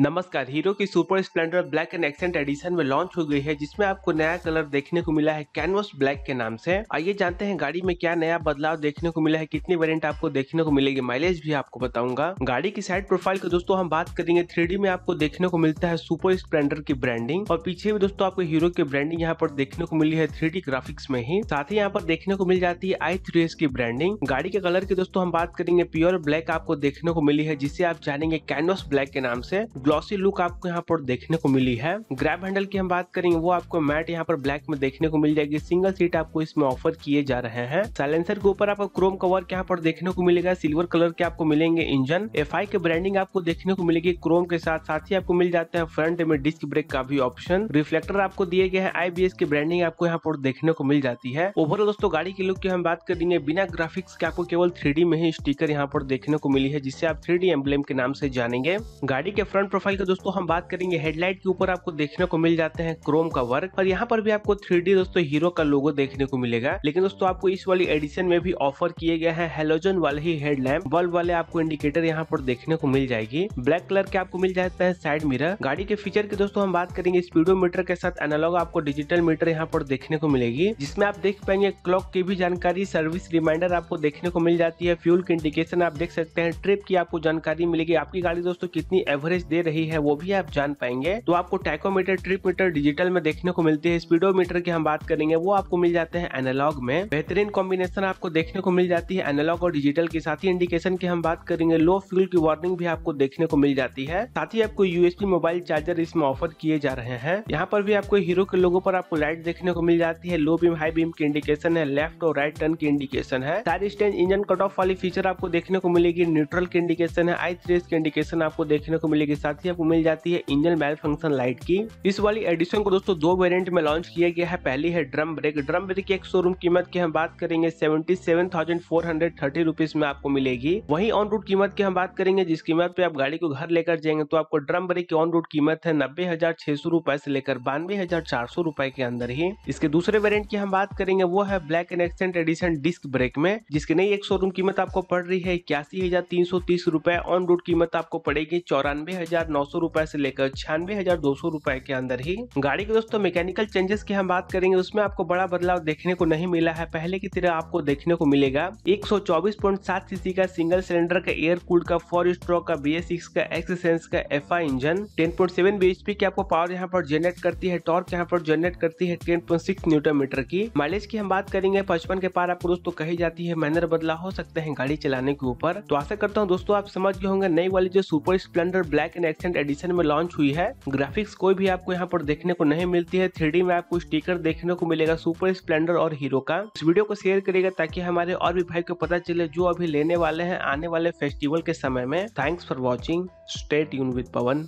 नमस्कार हीरो की super Splendor black and accent edition में लॉन्च हो गई है जिसमें आपको नया कलर देखने को मिला है कैनवस ब्लैक के नाम से आइए जानते हैं गाड़ी में क्या नया बदलाव देखने को मिला है कितनी वेरिएंट आपको देखने को मिलेगी माइलेज भी आपको बताऊंगा गाड़ी की साइड प्रोफाइल का दोस्तों हम बात करेंगे थ्री में आपको देखने को मिलता है सुपर स्प्लेंडर की ब्रांडिंग और पीछे भी दोस्तों आपको हीरो की ब्रांडिंग यहाँ पर देखने को मिली है थ्री ग्राफिक्स में ही साथ ही यहाँ पर देखने को मिल जाती है आई की ब्रांडिंग गाड़ी के कलर की दोस्तों हम बात करेंगे प्योर ब्लैक आपको देखने को मिली है जिसे आप जानेंगे कैनवस ब्लैक के नाम से ग्लॉसी लुक आपको यहाँ पर देखने को मिली है ग्रैब हैंडल की हम बात करेंगे वो आपको मैट यहाँ पर ब्लैक में देखने को मिल जाएगी सिंगल सीट आपको इसमें ऑफर किए जा रहे हैं साइलेंसर के ऊपर आपको क्रोम कवर यहाँ पर देखने को मिलेगा सिल्वर कलर के आपको मिलेंगे इंजन एफ के ब्रांडिंग आपको देखने को मिलेगी क्रोम के साथ साथ ही आपको मिल जाता है फ्रंट में डिस्क ब्रेक का भी ऑप्शन रिफ्लेक्टर आपको दिए गए हैं आईबीएस की ब्रांडिंग आपको यहाँ पर देखने को मिल जाती है ओवरऑल दोस्तों गाड़ी की लुक की हम बात करेंगे बिना ग्राफिक्स के आपको केवल थ्री में ही स्टीकर यहाँ पर देखने को मिली है जिसे आप थ्री एम्बलेम के नाम से जानेंगे गाड़ी के फ्रंट प्रोफाइल का दोस्तों हम बात करेंगे हेडलाइट के ऊपर आपको देखने को मिल जाते हैं क्रोम का वर्क और यहाँ पर भी आपको थ्री दोस्तों हीरो का लोगो देखने को मिलेगा लेकिन दोस्तों आपको इस वाली एडिशन में भी ऑफर किए गए हैं हेलोजन वाले ही हेडलैम्प बल्ब वाले आपको इंडिकेटर यहाँ पर देखने को मिल जाएगी ब्लैक कलर के आपको मिल जाते हैं साइड मिरर गाड़ी के फीचर की दोस्तों हम बात करेंगे स्पीडो के साथ एनालॉग आपको डिजिटल मीटर यहाँ पर देखने को मिलेगी जिसमें आप देख पाएंगे क्लॉक की भी जानकारी सर्विस रिमाइंडर आपको देखने को मिल जाती है फ्यूल की इंडिकेशन आप देख सकते हैं ट्रिप की आपको जानकारी मिलेगी आपकी गाड़ी दोस्तों कितनी एवरेज दे रही है वो भी आप जान पाएंगे तो आपको टाइकोमीटर ट्रिप मीटर डिजिटल में देखने को मिलती है स्पीडोमीटर की हम बात करेंगे वो आपको मिल जाते हैं एनालॉग में बेहतरीन कॉम्बिनेशन आपको देखने को मिल जाती है एनालॉग और डिजिटल के साथ ही इंडिकेशन की हम बात करेंगे लो फ्यूल की वार्निंग भी आपको देखने को मिल जाती है साथ ही आपको यूएसपी मोबाइल चार्जर इसमें ऑफर किए जा रहे हैं यहाँ पर भी आपको हीरो के लोगों पर आपको लाइट देखने को मिल जाती है लो बीम हाई बीम की इंडिकेशन है लेफ्ट और राइट टर्न की इंडिकेशन है tyre stand engine cut off वाली फीचर आपको देखने को मिलेगी न्यूट्रल की इंडिकेशन है आई थ्री की इंडिकेशन आपको देखने को मिलेगी साथ साथ ही आपको मिल जाती है इंजन मैल फंक्शन लाइट की इस वाली एडिशन को दोस्तों दो वेरियंट में लॉन्च किया गया है पहली है ड्रम ब्रेक ड्रम ब्रेक की एक शोरूम कीमत की हम बात करेंगे seventy seven thousand four hundred thirty rupees में आपको मिलेगी वही ऑन रूट कीमत की हम बात करेंगे जिस कीमत पे आप गाड़ी को घर लेकर जाएंगे तो आपको ड्रम ब्रेक की ऑन रूट कीमत है नब्बे हजार छह सौ रूपए से लेकर बानवे हजार चार सौ रूपए के अंदर ही इसके दूसरे वेरियंट की हम बात करेंगे वो है black and accent edition disc brake में जिसकी नई एक शोरूम कीमत आपको पड़ रही है इक्यासी हजार तीन सौ तीस रूपए ऑन रूट कीमत आपको पड़ेगी चौरानवे हजार हजार नौ सौ रूपए से लेकर छियानवे हजार दो सौ के अंदर ही गाड़ी के दोस्तों मैकेनिकल चेंजेस की हम बात करेंगे उसमें आपको बड़ा बदलाव देखने को नहीं मिला है पहले की तरह आपको देखने को मिलेगा एक सौ चौबीस पॉइंट सात सीसी का सिंगल सिलेंडर का एयर कूल्ड का फोर स्ट्रोक का बी का एक्सेंस का F I engine ten point seven B H P की आपको पावर यहाँ पर जनरेट करती है टॉर्क यहाँ पर जनरेट करती है टेन पॉइंट सिक्स मीटर की माइलेज की हम बात करेंगे पचपन के पार आपको दोस्तों कही जाती है मैनर बदला हो सकते हैं गाड़ी चलाने के ऊपर तो आशा करता हूँ दोस्तों आप समझ गए होंगे नई वाली जो Super Splendor black and accent edition में लॉन्च हुई है ग्राफिक्स कोई भी आपको यहाँ पर देखने को नहीं मिलती है थ्री में आपको स्टीकर देखने को मिलेगा सुपर स्प्लेंडर और हीरो का इस वीडियो को शेयर करेगा ताकि हमारे और भी भाई को पता चले जो अभी लेने वाले हैं आने वाले फेस्टिवल के समय में थैंक्स फॉर वॉचिंग स्टेट यून विद पवन